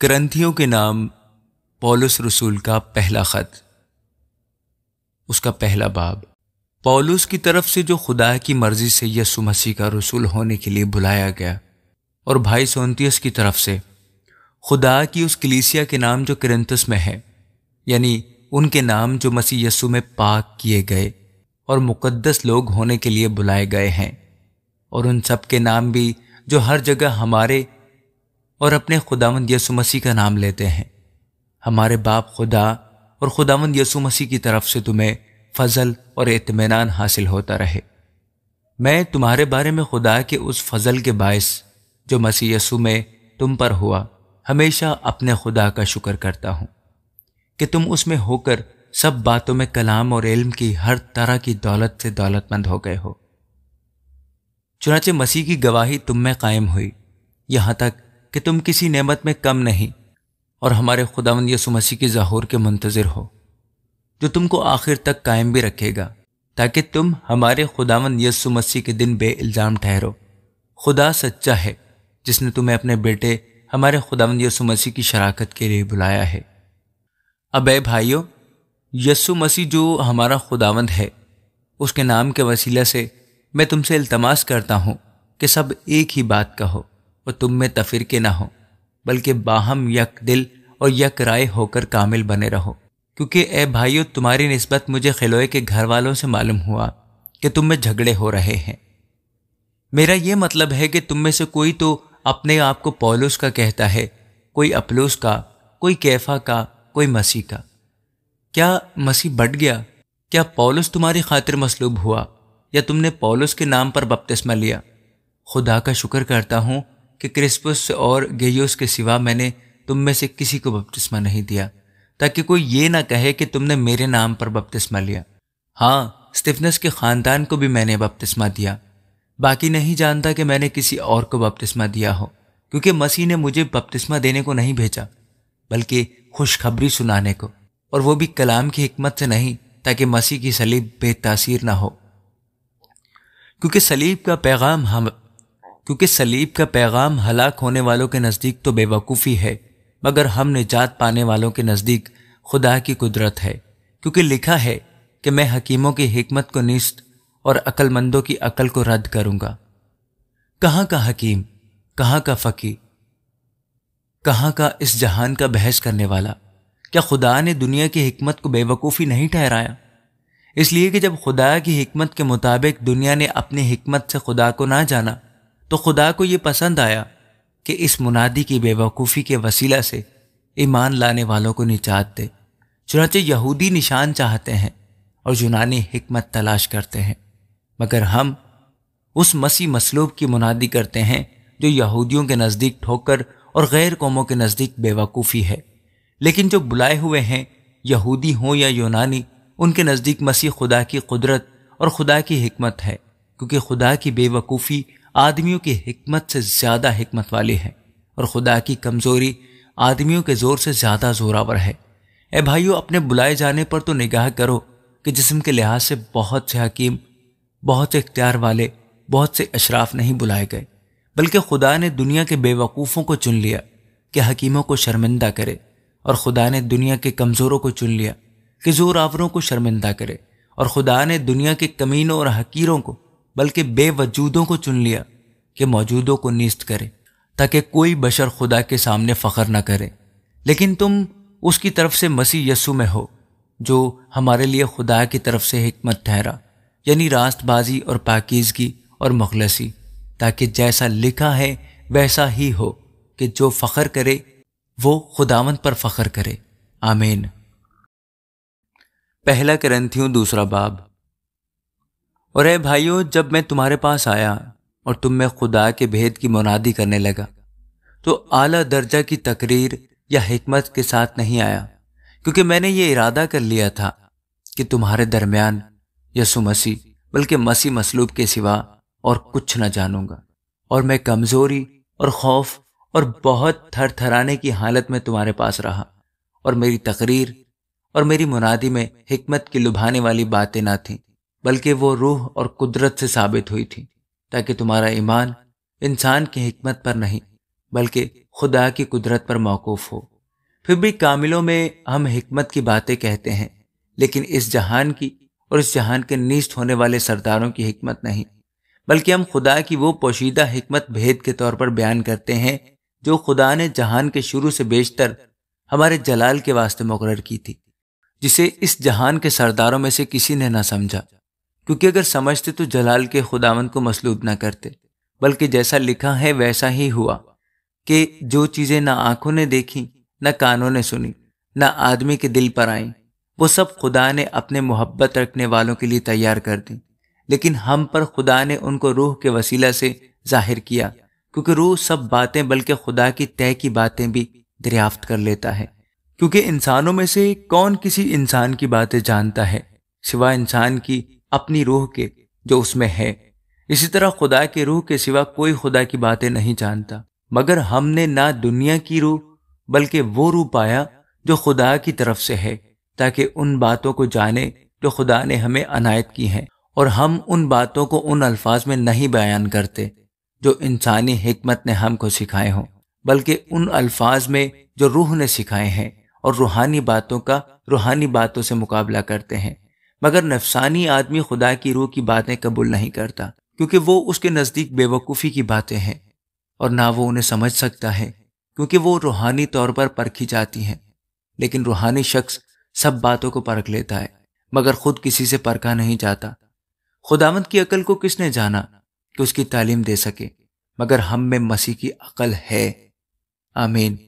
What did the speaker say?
ग्रंथियों के नाम पॉलुस रसूल का पहला खत उसका पहला बाब पॉलुस की तरफ से जो खुदा की मर्जी से यसु मसीह का रसूल होने के लिए बुलाया गया और भाई सोनतीस की तरफ से खुदा की उस कलीसिया के नाम जो क्रंथस में है यानी उनके नाम जो मसीह यसु में पाक किए गए और मुकद्दस लोग होने के लिए बुलाए गए हैं और उन सब के नाम भी जो हर जगह हमारे और अपने खुदावंद यसु मसीह का नाम लेते हैं हमारे बाप खुदा और खुदावंद यसु मसीह की तरफ से तुम्हें फजल और इतमान हासिल होता रहे मैं तुम्हारे बारे में खुदा के उस फजल के बायस जो मसीह यसु में तुम पर हुआ हमेशा अपने खुदा का शुक्र करता हूँ कि तुम उसमें होकर सब बातों में कलाम और इल्म की हर तरह की दौलत से दौलतमंद हो गए हो चुनाचे मसीह की गवाही तुम में कायम हुई यहाँ तक कि तुम किसी नेमत में कम नहीं और हमारे खुदावन यसु मसीह के जहूर के मुंतजर हो जो तुमको आखिर तक कायम भी रखेगा ताकि तुम हमारे खुदावन यसु मसीह के दिन बे इल्ज़ाम ठहरो खुदा सच्चा है जिसने तुम्हें अपने बेटे हमारे खुदावंद यसु मसीह की शराकत के लिए बुलाया है अब ए भाइयों यसु मसीह जो हमारा खुदावंद है उसके नाम के वसीला से मैं तुमसे इल्तमास करता हूँ कि सब एक ही बात कहो वो तुम में तफिर के ना हो बल्कि बाहम यक दिल और यक राय होकर कामिल बने रहो क्योंकि ए भाइयों तुम्हारी नस्बत मुझे खिलोए के घर वालों से मालूम हुआ कि तुम में झगड़े हो रहे हैं मेरा यह मतलब है कि तुम में से कोई तो अपने आप को पौलुस का कहता है कोई अपलोस का कोई कैफा का कोई मसीह का क्या मसीह बट गया क्या पौलुस तुम्हारी खातिर मसलूब हुआ या तुमने पौलुस के नाम पर बपतिस्मा लिया खुदा का शुक्र करता हूं कि क्रिस्पस और गेयोस के सिवा मैंने तुम में से किसी को बपतिस्मा नहीं दिया ताकि कोई ये ना कहे कि तुमने मेरे नाम पर बपतिस्मा लिया हाँ स्टिफनस के खानदान को भी मैंने बपतिस्मा दिया बाकी नहीं जानता कि मैंने किसी और को बपतिस्मा दिया हो क्योंकि मसीह ने मुझे बपतिस्मा देने को नहीं भेजा बल्कि खुशखबरी सुनाने को और वो भी कलाम की हमत से नहीं ताकि मसीह की सलीब बेतासीर ना हो क्योंकि सलीब का पैगाम हम क्योंकि सलीब का पैगाम हलाक होने वालों के नज़दीक तो बेवकूफ़ी है मगर हम निजात पाने वालों के नज़दीक खुदा की कुदरत है क्योंकि लिखा है कि मैं हकीमों की हमत को निस्त और अक्लमंदों की अकल को रद्द करूंगा कहाँ का हकीम कहाँ का फ़कीर कहाँ का इस जहान का बहस करने वाला क्या खुदा ने दुनिया की हमत को बेवकूफ़ी नहीं ठहराया इसलिए कि जब खुदा की हमत के मुताबिक दुनिया ने अपनी हमत से खुदा को ना जाना तो खुदा को ये पसंद आया कि इस मुनादी की बेवकूफ़ी के वसीला से ईमान लाने वालों को निजात दे चुनाचे यहूदी निशान चाहते हैं और यूनानी हमत तलाश करते हैं मगर हम उस मसी मसलूब की मुनादी करते हैं जो यहूदियों के नज़दीक ठोकर और गैर कौमों के नज़दीक बेवकूफ़ी है लेकिन जो बुलाए हुए हैं यहूदी हों या यूनानी उनके नज़दीक मसीह खुदा की कुदरत और खुदा की हमत है क्योंकि खुदा की बेवकूफ़ी आदमियों की हमत से ज़्यादा हमत वाली है और खुदा की कमज़ोरी आदमियों के ज़ोर से ज़्यादा जोरावर है ए भाइयों अपने बुलाए जाने पर तो निगाह करो कि जिसम के लिहाज से बहुत से हकीम बहुत से इख्तियार वाले बहुत से अशराफ नहीं बुलाए गए बल्कि खुदा ने दुनिया के बेवकूफ़ों को चुन लिया कि हकीमों को शर्मिंदा करे और खुदा ने दुनिया के कमज़ोरों को चुन लिया कि जोरावरों को शर्मिंदा करे और खुदा ने दुनिया के कमीनों और हकीरों को बल्कि बेवजूदों को चुन लिया कि मौजूदों को नीस्त करे ताकि कोई बशर खुदा के सामने फ़ख्र ना करे लेकिन तुम उसकी तरफ से मसीह यसु में हो जो हमारे लिए खुदा की तरफ से हमत ठहरा यानी रास्तबाजी और पाकिजगी और मखलसी ताकि जैसा लिखा है वैसा ही हो कि जो फ़ख्र करे वो खुदावंत पर फ़ख्र करे आमीन पहला करंथियों दूसरा बाब और अरे भाइयों जब मैं तुम्हारे पास आया और तुम में खुदा के भेद की मुनादी करने लगा तो आला दर्जा की तकरीर या हिकमत के साथ नहीं आया क्योंकि मैंने ये इरादा कर लिया था कि तुम्हारे दरमियान यसु मसीह बल्कि मसीह मसलूब के सिवा और कुछ न जानूंगा और मैं कमजोरी और खौफ और बहुत थर थराने की हालत में तुम्हारे पास रहा और मेरी तकरीर और मेरी मुनादी में हिकमत की लुभाने वाली बातें ना थीं बल्कि वो रूह और कुदरत से साबित हुई थी ताकि तुम्हारा ईमान इंसान की हमत पर नहीं बल्कि खुदा की कुदरत पर मौकूफ़ हो फिर भी कामिलों में हम हमत की बातें कहते हैं लेकिन इस जहान की और इस जहान के नीस्त होने वाले सरदारों की हमत नहीं बल्कि हम खुदा की वो पोशीदा हमत भेद के तौर पर बयान करते हैं जो खुदा ने जहान के शुरू से बेशतर हमारे जलाल के वास्ते मुकर की थी जिसे इस जहान के सरदारों में से किसी ने ना समझा क्योंकि अगर समझते तो जलाल के खुदावन को मसलूब ना करते बल्कि जैसा लिखा है वैसा ही हुआ कि जो चीज़ें ना आंखों ने देखी ना कानों ने सुनी ना आदमी के दिल पर आई वो सब खुदा ने अपने मोहब्बत रखने वालों के लिए तैयार कर दी लेकिन हम पर खुदा ने उनको रूह के वसीला से जाहिर किया क्योंकि रूह सब बातें बल्कि खुदा की तय की बातें भी दरियाफ्त कर लेता है क्योंकि इंसानों में से कौन किसी इंसान की बातें जानता है सिवा इंसान की अपनी रूह के जो उसमें है इसी तरह खुदा के रूह के सिवा कोई खुदा की बातें नहीं जानता मगर हमने ना दुनिया की रूह बल्कि वो रूह पाया जो खुदा की तरफ से है ताकि उन बातों को जाने जो खुदा ने हमें अनायत की हैं और हम उन बातों को उन अल्फाज में नहीं बयान करते जो इंसानी हमत ने हमको सिखाए हों बल्कि उन अल्फाज में जो रूह ने सिखाए हैं और रूहानी बातों का रूहानी बातों से मुकाबला करते हैं मगर नफसानी आदमी खुदा की रूह की बातें कबूल नहीं करता क्योंकि वो उसके नज़दीक बेवकूफ़ी की बातें हैं और ना वो उन्हें समझ सकता है क्योंकि वो रूहानी तौर पर परखी जाती हैं लेकिन रूहानी शख्स सब बातों को परख लेता है मगर खुद किसी से परखा नहीं जाता खुदावंत की अकल को किसने जाना कि उसकी तालीम दे सके मगर हम में मसीह की अकल है आमीन